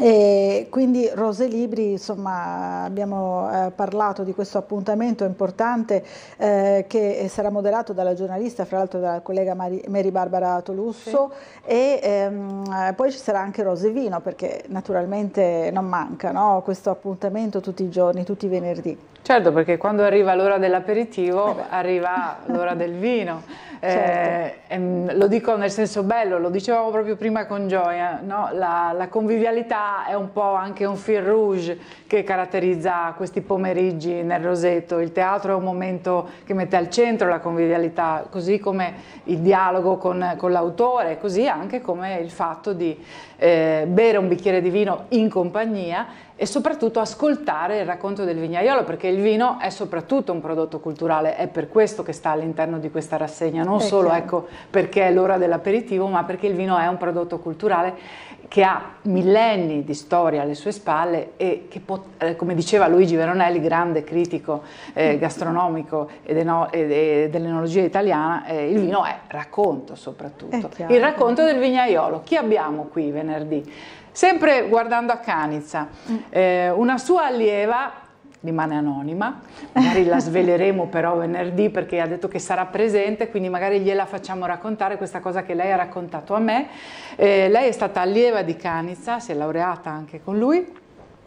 S1: E quindi Rose Libri, insomma, abbiamo eh, parlato di questo appuntamento importante eh, che sarà moderato dalla giornalista, fra l'altro dalla collega Mari, Mary Barbara Tolusso sì. e ehm, poi ci sarà anche Rose Vino perché naturalmente non manca no? questo appuntamento tutti i giorni, tutti i venerdì.
S3: Certo, perché quando arriva l'ora dell'aperitivo eh arriva l'ora del vino. Eh, certo. ehm, lo dico nel senso bello, lo dicevamo proprio prima con Gioia, no? la, la, convivialità è un po' anche un fil rouge che caratterizza questi pomeriggi nel Roseto, il teatro è un momento che mette al centro la convivialità, così come il dialogo con, con l'autore, così anche come il fatto di eh, bere un bicchiere di vino in compagnia e soprattutto ascoltare il racconto del vignaiolo, perché il vino è soprattutto un prodotto culturale, è per questo che sta all'interno di questa rassegna, non è solo ecco, perché è l'ora dell'aperitivo, ma perché il vino è un prodotto culturale che ha millenni di storia alle sue spalle e che, può, eh, come diceva Luigi Veronelli, grande critico eh, mm. gastronomico ed eno- ed dell'enologia italiana, eh, il vino è racconto soprattutto. È il racconto del vignaiolo. Chi abbiamo qui venerdì? Sempre guardando a Canizza, mm. eh, una sua allieva rimane anonima, magari la sveleremo però venerdì perché ha detto che sarà presente, quindi magari gliela facciamo raccontare questa cosa che lei ha raccontato a me. Eh, lei è stata allieva di Canizza, si è laureata anche con lui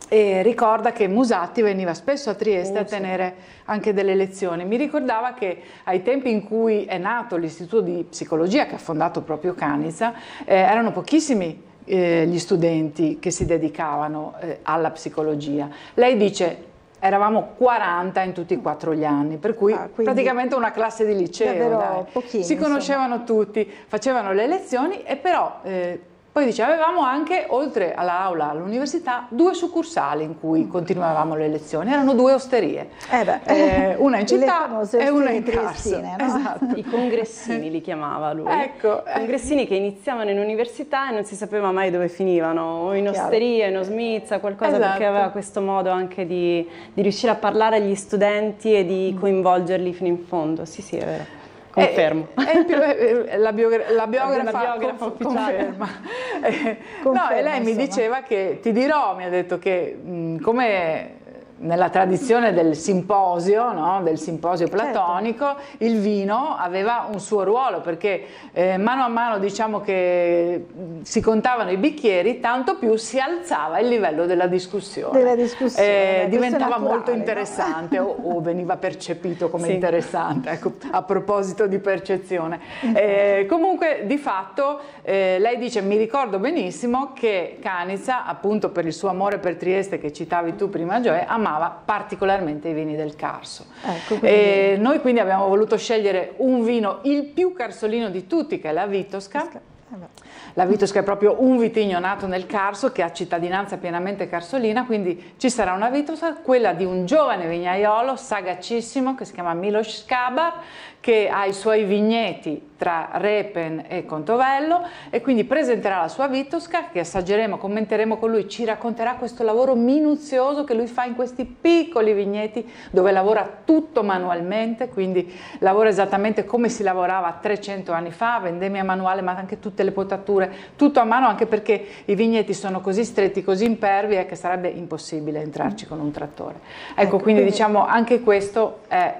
S3: e ricorda che Musatti veniva spesso a Trieste a oh, tenere anche delle lezioni. Mi ricordava che ai tempi in cui è nato l'Istituto di Psicologia che ha fondato proprio Canizza, eh, erano pochissimi eh, gli studenti che si dedicavano eh, alla psicologia. Lei dice eravamo 40 in tutti e quattro gli anni, per cui ah, praticamente una classe di liceo. Davvero, pochino, si conoscevano insomma. tutti, facevano le lezioni e però eh, poi dice, avevamo anche, oltre all'aula, all'università, due succursali in cui mm. continuavamo le lezioni, erano due osterie, eh beh, eh, una in città e una in Carso. No?
S4: Esatto. I congressini li chiamava lui. Ecco, eh. congressini eh. che iniziavano in università e non si sapeva mai dove finivano, o in Chiaro. osteria, in osmizza, qualcosa, esatto. perché aveva questo modo anche di, di riuscire a parlare agli studenti e di mm. coinvolgerli fino in fondo, sì sì è vero confermo. È,
S3: è, è, la, biogra- la, biografa, la biografa conf- conferma. conferma. Eh, no, e lei insomma. mi diceva che, ti dirò, mi ha detto che mh, mm, come nella tradizione del simposio, no? del simposio certo. platonico, certo. il vino aveva un suo ruolo perché eh, mano a mano diciamo che si contavano i bicchieri, tanto più si alzava il livello della discussione. Della discussione eh, diventava naturale, molto interessante no? o, o, veniva percepito come sì. interessante, ecco, a proposito di percezione. Mm. Eh, comunque di fatto eh, lei dice mi ricordo benissimo che Canizza appunto per il suo amore per Trieste che citavi tu prima Gioia, amava amava particolarmente i vini del Carso. Ecco, quindi... noi quindi abbiamo voluto scegliere un vino il più carsolino di tutti, che è la Vitosca. Vitosca. Eh la Vitusca è proprio un vitigno nato nel Carso che ha cittadinanza pienamente carsolina, quindi ci sarà una Vitusca, quella di un giovane vignaiolo sagacissimo che si chiama Miloš Skabar, che ha i suoi vigneti tra Repen e Contovello e quindi presenterà la sua Vitosca che assaggeremo, commenteremo con lui, ci racconterà questo lavoro minuzioso che lui fa in questi piccoli vigneti dove lavora tutto manualmente, quindi lavora esattamente come si lavorava 300 anni fa, vendemmia manuale ma anche tutte le potature temperature, tutto a mano anche perché i vigneti sono così stretti, così impervi eh, che sarebbe impossibile entrarci con un trattore. Ecco, ecco quindi, quindi diciamo anche questo è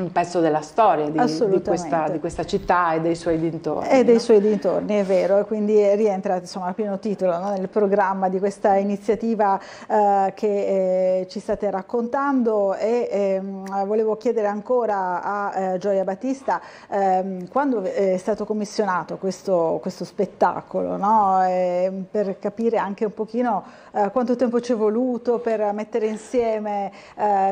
S3: un pezzo della storia di, di, questa, di, questa, città e dei suoi dintorni. E no? dei
S1: suoi dintorni, è vero, e quindi rientra insomma, a pieno titolo no? nel programma di questa iniziativa eh, che eh, ci state raccontando e eh, volevo chiedere ancora a eh, Gioia Battista ehm, quando eh, è stato commissionato questo, questo spettacolo, no? per capire anche un pochino eh, quanto tempo ci è voluto per mettere insieme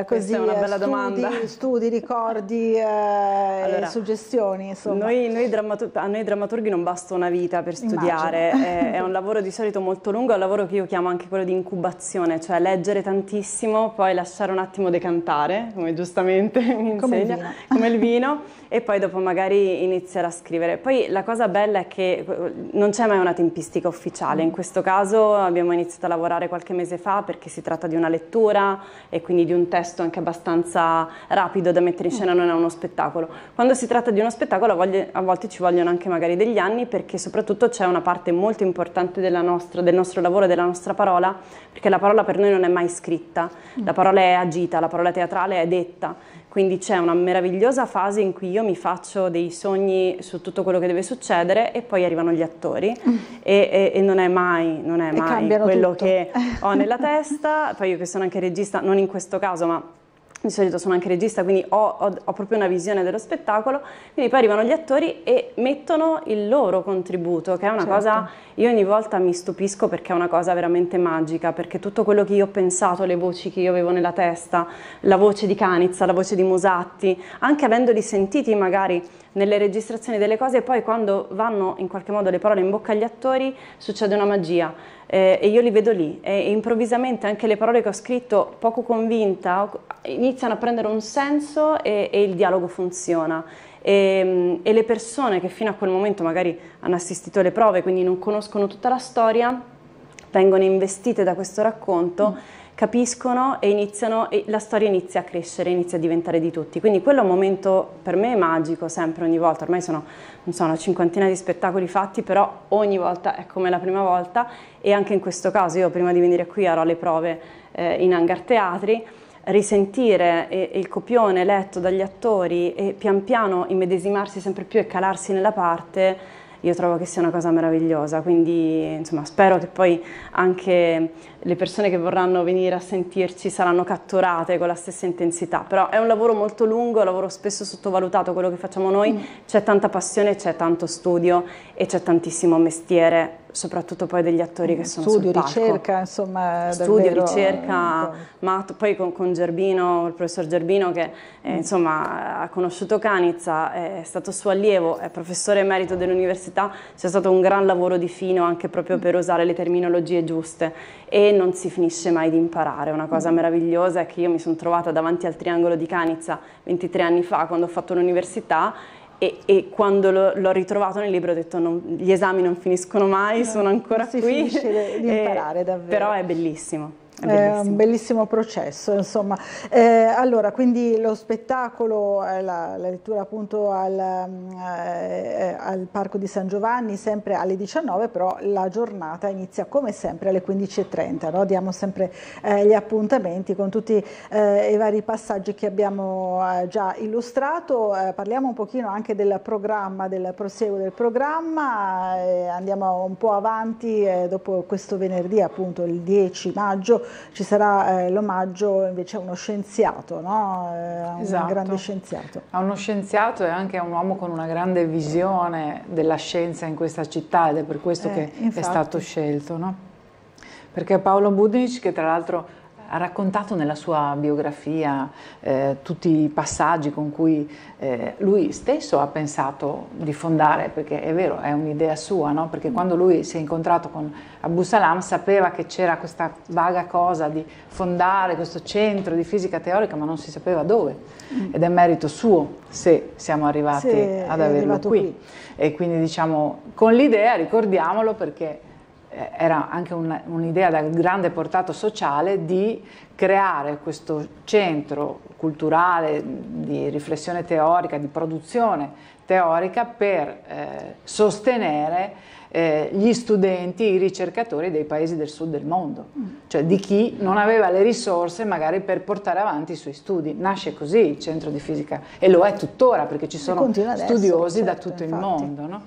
S1: così, studi, studi, ricordi, ricordi eh, allora, e suggestioni? Noi,
S4: noi a noi drammaturghi non basta una vita per studiare, è, è, un lavoro di solito molto lungo, è un lavoro che io chiamo anche quello di incubazione, cioè leggere tantissimo, poi lasciare un attimo decantare, come giustamente mi insegna, come, come il vino, e poi dopo magari iniziare a scrivere. Poi la cosa bella è che eh, non c'è mai una tempistica ufficiale, in mm. questo caso abbiamo iniziato a lavorare qualche mese fa perché si tratta di una lettura e quindi di un testo anche abbastanza rapido da mettere in scena non è uno spettacolo. Quando si tratta di uno spettacolo a volte ci vogliono anche magari degli anni perché soprattutto c'è una parte molto importante nostra, del nostro lavoro, della nostra parola, perché la parola per noi non è mai scritta, mm. la parola è agita, la parola teatrale è detta, quindi c'è una meravigliosa fase in cui io mi faccio dei sogni su tutto quello che deve succedere e poi arrivano gli attori mm. e, e, e, non è mai, non è mai quello tutto. che ho nella testa, poi io che sono anche regista, non in questo caso ma di solito sono anche regista, quindi ho, ho, ho, proprio una visione dello spettacolo, quindi poi arrivano gli attori e mettono il loro contributo, che è una certo. cosa, io ogni volta mi stupisco perché è una cosa veramente magica, perché tutto quello che io ho pensato, le voci che io avevo nella testa, la voce di Canizza, la voce di Musatti, anche avendoli sentiti magari nelle registrazioni delle cose e poi quando vanno in qualche modo le parole in bocca agli attori succede una magia eh, e io li vedo lì e, e improvvisamente anche le parole che ho scritto poco convinta iniziano a prendere un senso e, e il dialogo funziona. E, ehm, e le persone che fino a quel momento magari hanno assistito alle prove, quindi non conoscono tutta la storia, vengono investite da questo racconto. Mm capiscono e iniziano, e la storia inizia a crescere, inizia a diventare di tutti. Quindi quello è un momento per me magico, sempre, ogni volta. Ormai sono, non so, una cinquantina di spettacoli fatti, però ogni volta è come la prima volta e anche in questo caso io prima di venire qui ero alle prove eh, in Hangar Teatri, risentire eh, il copione letto dagli attori e pian piano immedesimarsi sempre più e calarsi nella parte io trovo che sia una cosa meravigliosa, quindi insomma, spero che poi anche le persone che vorranno venire a sentirci saranno catturate con la stessa intensità, però è un lavoro molto lungo, un lavoro spesso sottovalutato quello che facciamo noi, mm. c'è tanta passione, c'è tanto studio e c'è tantissimo mestiere, soprattutto poi degli attori che sono studio, sul Studio, ricerca,
S1: insomma. Studio, ricerca,
S4: ma poi con, con, Gerbino, il professor Gerbino che eh, mm. insomma ha conosciuto Canizza, è stato suo allievo, è professore emerito dell'università, c'è stato un gran lavoro di fino anche proprio mm. per usare le terminologie giuste e non si finisce mai di imparare. Una cosa mm. meravigliosa è che io mi sono trovata davanti al triangolo di Canizza 23 anni fa quando ho fatto l'università e, e, quando l'ho ritrovato nel libro ho detto non, gli esami non finiscono mai, eh, sono ancora non si qui. Si finisce di imparare davvero. Però è bellissimo.
S1: È un ehm, bellissimo processo, insomma. Eh, allora, quindi lo spettacolo, la, la lettura appunto al, eh, al, Parco di San Giovanni, sempre alle 19, però la giornata inizia come sempre alle 15.30, no? diamo sempre eh, gli appuntamenti con tutti eh, i vari passaggi che abbiamo eh, già illustrato, eh, parliamo un pochino anche del programma, del proseguo del programma, andiamo un po' avanti dopo questo venerdì appunto il 10 maggio ci sarà eh, l'omaggio invece a uno scienziato, no? eh, a esatto. grande scienziato.
S3: A uno scienziato e anche a un uomo con una grande visione della scienza in questa città ed è per questo eh, che infatti. è stato scelto. No? Perché Paolo Budnic, che tra l'altro ha raccontato nella sua biografia eh, tutti i passaggi con cui eh, lui stesso ha pensato di fondare, perché è vero, è un'idea sua, no? perché mm. quando lui si è incontrato con Abu Salam sapeva che c'era questa vaga cosa di fondare questo centro di fisica teorica, ma non si sapeva dove, mm. ed è merito suo se siamo arrivati se ad averlo qui. qui. E quindi diciamo con l'idea, ricordiamolo perché eh, era anche una, un'idea dal grande portato sociale di creare questo centro culturale di riflessione teorica, di produzione teorica per eh, sostenere eh, gli studenti, i ricercatori dei paesi del sud del mondo, mm. cioè di chi non aveva le risorse magari per portare avanti i suoi studi. Nasce così il centro di fisica e lo è tuttora perché ci sono studiosi certo, da tutto infatti. il mondo. No?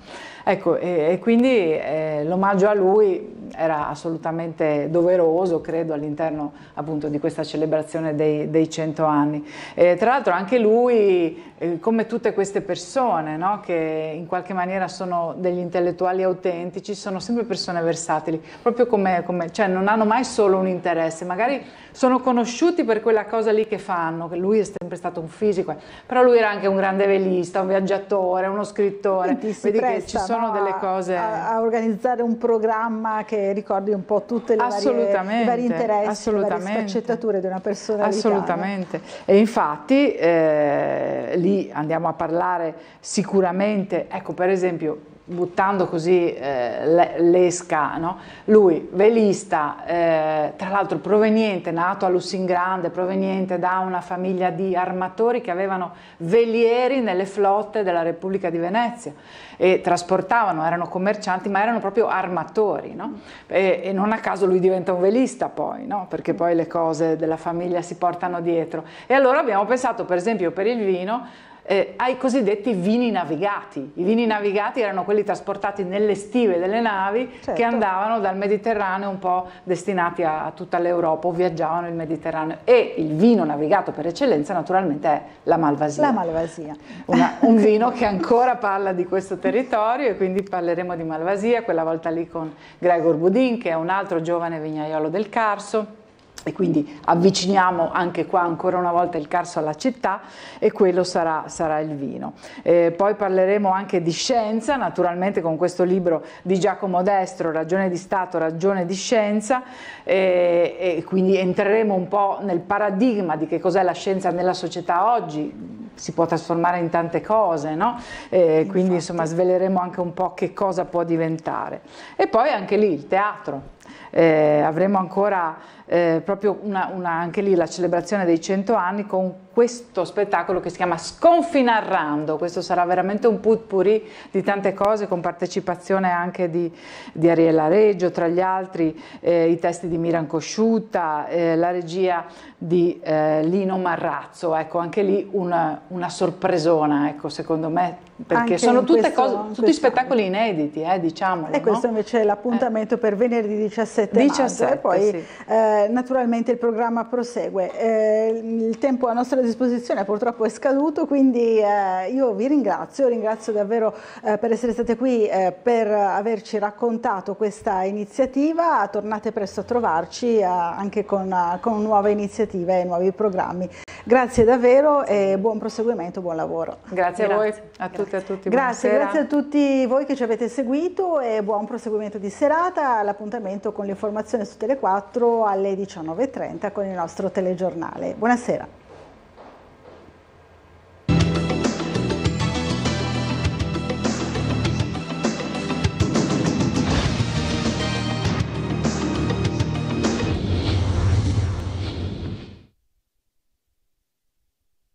S3: Ecco, e, e quindi eh, l'omaggio a lui era assolutamente doveroso, credo, all'interno appunto di questa celebrazione dei, dei 100 anni. Eh, tra l'altro anche lui, eh, come tutte queste persone, no, che in qualche maniera sono degli intellettuali autentici, sono sempre persone versatili, proprio come, come cioè non hanno mai solo un interesse, magari sono conosciuti per quella cosa lì che fanno, che lui è sempre stato un fisico, eh, però lui era anche un grande velista, un viaggiatore, uno scrittore, vedi presta, che ci sono sono delle cose... A,
S1: a, organizzare un programma che ricordi un po' tutte le varie, i vari interessi, le varie sfaccettature di una persona. Assolutamente.
S3: E infatti eh, lì andiamo a parlare sicuramente, ecco per esempio buttando così eh, l'esca, no? lui velista, eh, tra l'altro proveniente, nato a Lussingrande, proveniente da una famiglia di armatori che avevano velieri nelle flotte della Repubblica di Venezia e trasportavano, erano commercianti, ma erano proprio armatori. No? E, e, non a caso lui diventa un velista poi, no? perché poi le cose della famiglia si portano dietro. E allora abbiamo pensato per esempio per il vino, eh, ai cosiddetti vini navigati. I vini navigati erano quelli trasportati nelle stive delle navi certo. che andavano dal Mediterraneo un po' destinati a, a tutta l'Europa o viaggiavano il Mediterraneo e il vino navigato per eccellenza naturalmente è la Malvasia. La Malvasia. Una, un vino che ancora parla di questo territorio e quindi parleremo di Malvasia, quella volta lì con Gregor Budin che è un altro giovane vignaiolo del Carso e quindi avviciniamo anche qua ancora una volta il Carso alla città e quello sarà, sarà il vino. Eh, poi parleremo anche di scienza, naturalmente con questo libro di Giacomo Destro, Ragione di Stato, Ragione di Scienza, eh, e quindi entreremo un po' nel paradigma di che cos'è la scienza nella società oggi, si può trasformare in tante cose, no? eh, quindi insomma sveleremo anche un po' che cosa può diventare. E poi anche lì il teatro. Eh, avremo ancora eh, proprio una, una, anche lì la celebrazione dei 100 anni con questo spettacolo che si chiama Sconfinarrando, questo sarà veramente un putpuri di tante cose con partecipazione anche di, di Ariella Reggio, tra gli altri eh, i testi di Miran Cosciuta, eh, la regia di eh, Lino Marrazzo, ecco anche lì una, una sorpresona ecco, secondo me, perché anche sono tutte questo, cose, tutti spettacoli inediti, eh,
S1: diciamolo. E questo no? invece è l'appuntamento per venerdì 17, 17 maggio, e poi sì. Eh, eh, naturalmente il programma prosegue. Eh, il tempo a nostra disposizione purtroppo è scaduto, quindi eh, io vi ringrazio, ringrazio davvero eh, per essere state qui, eh, per averci raccontato questa iniziativa. Tornate presto a trovarci anche con, con nuove iniziative e nuovi programmi. Grazie davvero e buon proseguimento, buon lavoro. Grazie, grazie. a voi, a tutti e a tutti. Grazie, grazie a tutti voi che ci avete seguito e buon proseguimento di serata. L'appuntamento con l'informazione su Tele4 alle alle 19.30 con il nostro telegiornale. Buonasera.